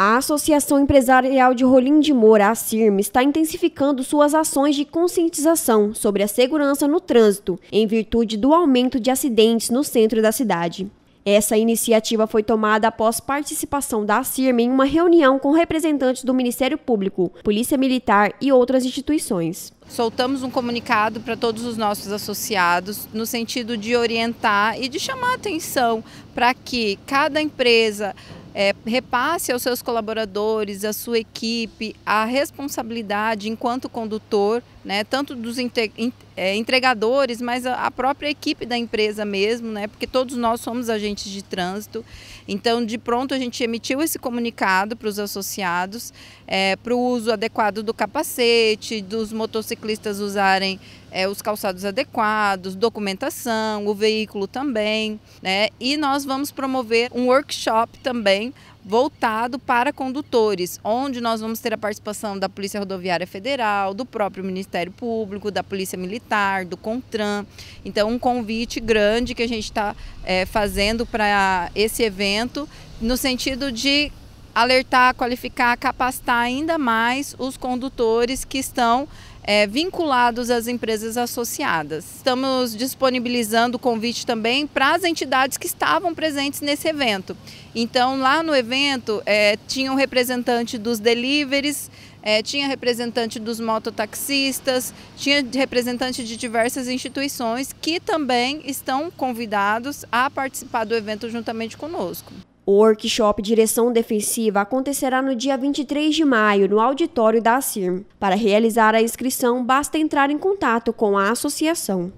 A Associação Empresarial de Rolim de Moura, a CIRM, está intensificando suas ações de conscientização sobre a segurança no trânsito, em virtude do aumento de acidentes no centro da cidade. Essa iniciativa foi tomada após participação da CIRM em uma reunião com representantes do Ministério Público, Polícia Militar e outras instituições. Soltamos um comunicado para todos os nossos associados, no sentido de orientar e de chamar atenção para que cada empresa, é, repasse aos seus colaboradores, à sua equipe, a responsabilidade enquanto condutor, né, tanto dos é, entregadores, mas a, a, própria equipe da empresa mesmo, né, porque todos nós somos agentes de trânsito. Então, de pronto, a gente emitiu esse comunicado para os associados, é, para o uso adequado do capacete, dos motociclistas usarem é, os calçados adequados, documentação, o veículo também, né? E nós vamos promover um workshop também voltado para condutores, onde nós vamos ter a participação da Polícia Rodoviária Federal, do próprio Ministério Público, da Polícia Militar, do CONTRAN. Então, um convite grande que a gente está é, fazendo para esse evento, no sentido de alertar, qualificar, capacitar ainda mais os condutores que estão é, vinculados às empresas associadas. Estamos disponibilizando o convite também para as entidades que estavam presentes nesse evento. Então, lá no evento, é, tinha um representante dos deliveries, é, tinha representante dos mototaxistas, tinha representante de diversas instituições que também estão convidados a participar do evento juntamente conosco. O workshop Direção Defensiva acontecerá no dia 23 de maio, no auditório da ACIRM. Para realizar a inscrição, basta entrar em contato com a associação.